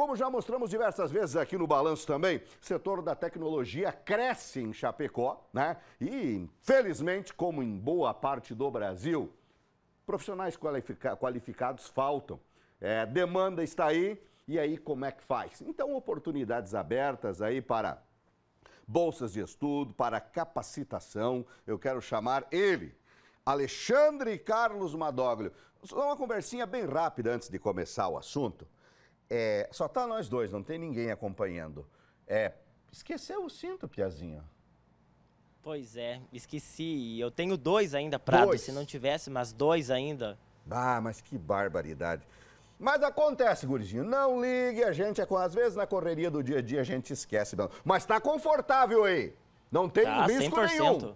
Como já mostramos diversas vezes aqui no Balanço também, o setor da tecnologia cresce em Chapecó, né? E, infelizmente, como em boa parte do Brasil, profissionais qualificados faltam. É, demanda está aí, e aí como é que faz? Então, oportunidades abertas aí para bolsas de estudo, para capacitação. Eu quero chamar ele, Alexandre Carlos Madoglio. Só uma conversinha bem rápida antes de começar o assunto. É, só tá nós dois, não tem ninguém acompanhando. É, esqueceu o cinto, Piazinho. Pois é, esqueci. Eu tenho dois ainda, Prado. Dois. Se não tivesse, mas dois ainda. Ah, mas que barbaridade. Mas acontece, gurizinho. Não ligue, a gente, é com às vezes na correria do dia a dia a gente esquece. Não. Mas tá confortável aí. Não tem tá, risco 100%. nenhum. 100%.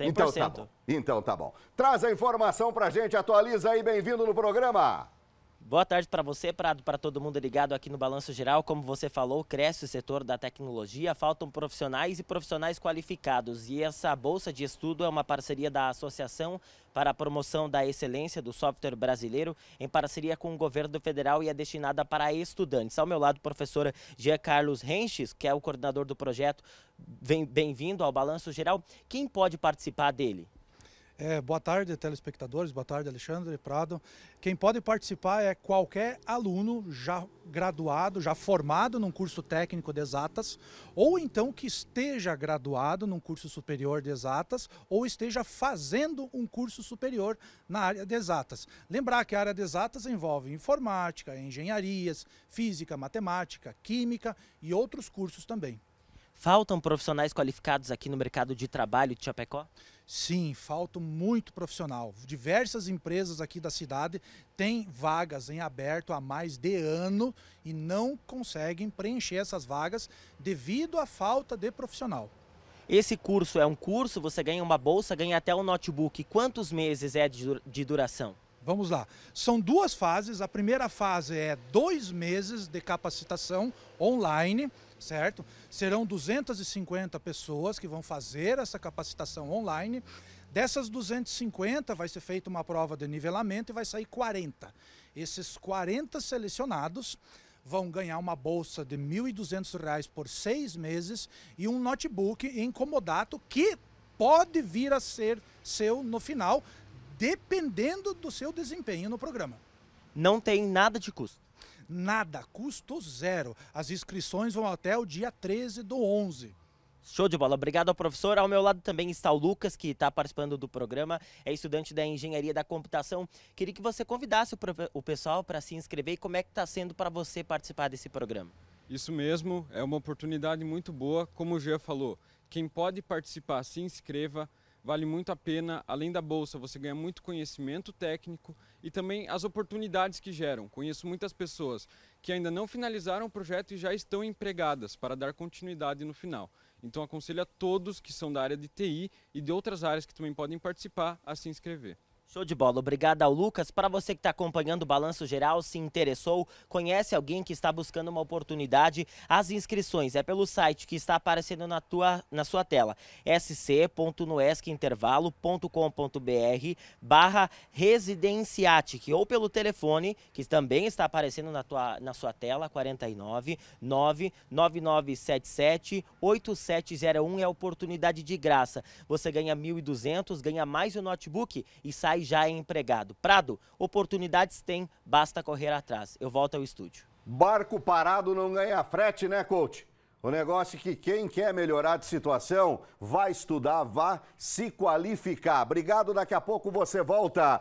Então tá bom. Então tá bom. Traz a informação pra gente, atualiza aí. Bem-vindo no programa. Boa tarde para você, Prado, para todo mundo ligado aqui no Balanço Geral. Como você falou, cresce o setor da tecnologia, faltam profissionais e profissionais qualificados. E essa bolsa de estudo é uma parceria da Associação para a Promoção da Excelência do Software Brasileiro, em parceria com o governo federal e é destinada para estudantes. Ao meu lado, professora Jean Carlos Renches, que é o coordenador do projeto. Bem-vindo ao Balanço Geral. Quem pode participar dele? É, boa tarde, telespectadores. Boa tarde, Alexandre Prado. Quem pode participar é qualquer aluno já graduado, já formado num curso técnico de exatas, ou então que esteja graduado num curso superior de exatas, ou esteja fazendo um curso superior na área de exatas. Lembrar que a área de exatas envolve informática, engenharias, física, matemática, química e outros cursos também. Faltam profissionais qualificados aqui no mercado de trabalho de Chapecó? Sim, falta muito profissional. Diversas empresas aqui da cidade têm vagas em aberto há mais de ano e não conseguem preencher essas vagas devido à falta de profissional. Esse curso é um curso, você ganha uma bolsa, ganha até um notebook. Quantos meses é de duração? Vamos lá. São duas fases. A primeira fase é dois meses de capacitação online, certo? Serão 250 pessoas que vão fazer essa capacitação online. Dessas 250, vai ser feita uma prova de nivelamento e vai sair 40. Esses 40 selecionados vão ganhar uma bolsa de R$ 1.200 por seis meses e um notebook em comodato que pode vir a ser seu no final, dependendo do seu desempenho no programa. Não tem nada de custo. Nada, custo zero. As inscrições vão até o dia 13 do 11. Show de bola. Obrigado ao professor. Ao meu lado também está o Lucas, que está participando do programa, é estudante da Engenharia da Computação. Queria que você convidasse o pessoal para se inscrever e como é que está sendo para você participar desse programa. Isso mesmo, é uma oportunidade muito boa. Como o Jean falou, quem pode participar, se inscreva vale muito a pena, além da bolsa, você ganha muito conhecimento técnico e também as oportunidades que geram. Conheço muitas pessoas que ainda não finalizaram o projeto e já estão empregadas para dar continuidade no final. Então aconselho a todos que são da área de TI e de outras áreas que também podem participar a se inscrever. Show de bola. obrigado ao Lucas. Para você que está acompanhando o Balanço Geral, se interessou, conhece alguém que está buscando uma oportunidade, as inscrições é pelo site que está aparecendo na, tua, na sua tela, sc.nuescintervalo.com.br barra residenciatic ou pelo telefone, que também está aparecendo na, tua, na sua tela, 49 99977 8701 é oportunidade de graça. Você ganha 1.200, ganha mais o um notebook e sai já é empregado. Prado, oportunidades tem, basta correr atrás. Eu volto ao estúdio. Barco parado não ganha frete, né, coach? O negócio é que quem quer melhorar de situação, vai estudar, vá se qualificar. Obrigado, daqui a pouco você volta.